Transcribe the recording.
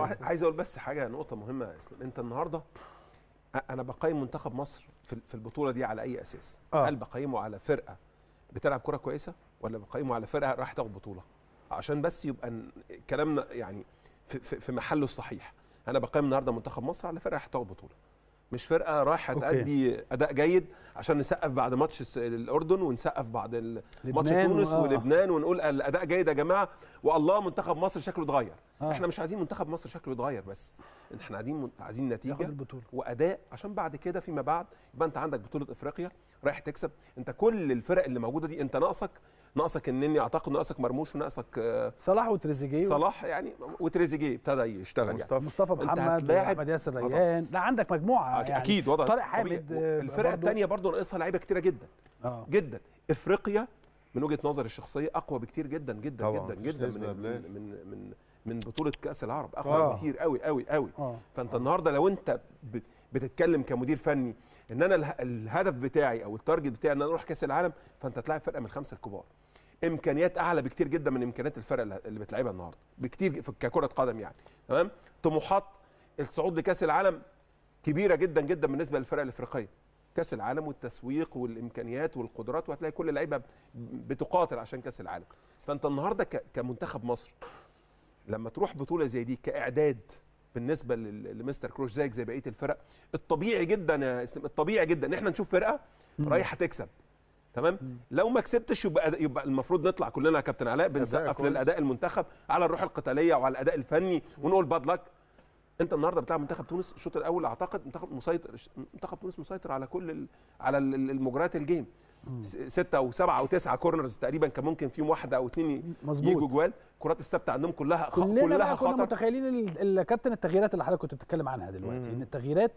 عايز اقول بس حاجه نقطه مهمه يا اسلام انت النهارده انا بقيم منتخب مصر في البطوله دي على اي اساس؟ آه. هل بقيمه على فرقه بتلعب كره كويسه ولا بقيمه على فرقه راح تاخد بطوله؟ عشان بس يبقى كلامنا يعني في, في محله الصحيح انا بقيم النهارده منتخب مصر على فرقه راح تاخد بطوله مش فرقه رايحه تأدي اداء جيد عشان نسقف بعد ماتش الاردن ونسقف بعد ماتش تونس آه. ولبنان ونقول الاداء جيد يا جماعه والله منتخب مصر شكله اتغير آه. احنا مش عايزين منتخب مصر شكله يتغير بس احنا عايزين عايزين نتيجه واداء عشان بعد كده فيما بعد يبقى انت عندك بطوله افريقيا رايح تكسب انت كل الفرق اللي موجوده دي انت ناقصك ناقصك النني اعتقد ناقصك مرموش وناقصك آه، صلاح وتريزيجيه صلاح يعني وتريزيجيه ابتدى يشتغل مصطفى يعني مصطفى محمد احمد ياسر ريان لا عندك مجموعه يعني اكيد وضع طارق حامد الفرقه الثانيه برضه ناقصها لعيبه كتيره جدا آه. جدا افريقيا من وجهه نظري الشخصيه اقوى بكتير جدا جدا طبعا جدا جدا من, من من من من بطوله كاس العرب اقوى آه. بكتير قوي قوي قوي آه. فانت آه. النهارده لو انت بتتكلم كمدير فني ان انا الهدف بتاعي او التارجت بتاعي ان انا اروح كاس العالم فانت هتلاعب فرقه من الخمسه الكبار امكانيات اعلى بكتير جدا من امكانيات الفرق اللي بتلعبها النهارده بكتير ككره قدم يعني تمام طموحات الصعود لكاس العالم كبيره جدا جدا بالنسبه للفرق الافريقيه كاس العالم والتسويق والامكانيات والقدرات وهتلاقي كل لعيبه بتقاتل عشان كاس العالم فانت النهارده كمنتخب مصر لما تروح بطوله زي دي كاعداد بالنسبه لمستر كروش زيك زي بقيه الفرق الطبيعي جدا يا اسلام الطبيعي جدا ان احنا نشوف فرقه رايحه تكسب تمام مم. لو ما كسبتش يبقى يبقى المفروض نطلع كلنا يا كابتن علاء بنسقف للاداء المنتخب على الروح القتاليه وعلى الاداء الفني ونقول باد لك انت النهارده بتلعب منتخب تونس الشوط الاول اعتقد منتخب مسيطر منتخب تونس مسيطر على كل ال... على المجريات الجيم ستة او سبعة او تسعة كورنرز تقريبا كان ممكن فيهم واحده او اثنين يجوا جوال كرات الثابته عندهم كلها خ... كلها خطر كنا متخيلين الكابتن التغييرات اللي حضرتك كنت بتتكلم عنها دلوقتي مم. ان التغييرات